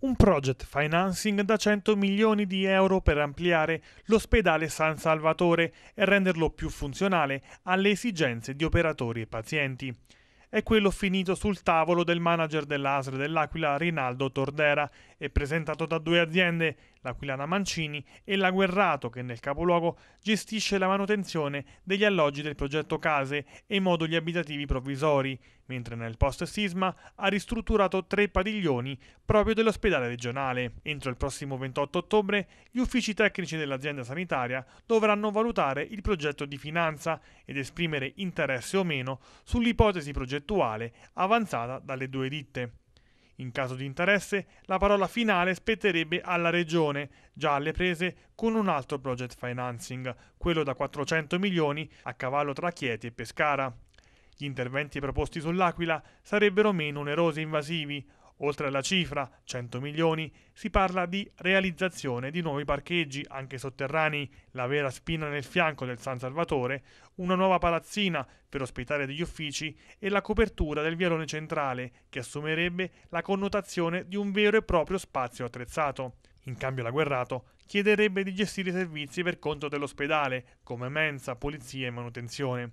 un project financing da 100 milioni di euro per ampliare l'ospedale San Salvatore e renderlo più funzionale alle esigenze di operatori e pazienti è quello finito sul tavolo del manager dell'Asre dell'Aquila Rinaldo Tordera e presentato da due aziende, l'Aquilana Mancini e la Guerrato che nel capoluogo gestisce la manutenzione degli alloggi del progetto Case e moduli abitativi provvisori, mentre nel post sisma ha ristrutturato tre padiglioni proprio dell'ospedale regionale. Entro il prossimo 28 ottobre gli uffici tecnici dell'azienda sanitaria dovranno valutare il progetto di finanza ed esprimere interesse o meno sull'ipotesi progettuale progettuale avanzata dalle due ditte. In caso di interesse, la parola finale spetterebbe alla Regione, già alle prese con un altro project financing, quello da 400 milioni a cavallo tra Chieti e Pescara. Gli interventi proposti sull'Aquila sarebbero meno onerosi e invasivi, Oltre alla cifra, 100 milioni, si parla di realizzazione di nuovi parcheggi, anche sotterranei, la vera spina nel fianco del San Salvatore, una nuova palazzina per ospitare degli uffici e la copertura del vialone centrale, che assumerebbe la connotazione di un vero e proprio spazio attrezzato. In cambio la Guerrato chiederebbe di gestire i servizi per conto dell'ospedale, come mensa, polizia e manutenzione.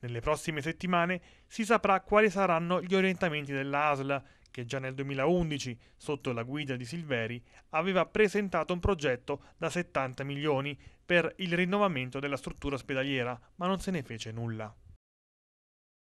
Nelle prossime settimane si saprà quali saranno gli orientamenti dell'ASL che già nel 2011, sotto la guida di Silveri, aveva presentato un progetto da 70 milioni per il rinnovamento della struttura ospedaliera, ma non se ne fece nulla.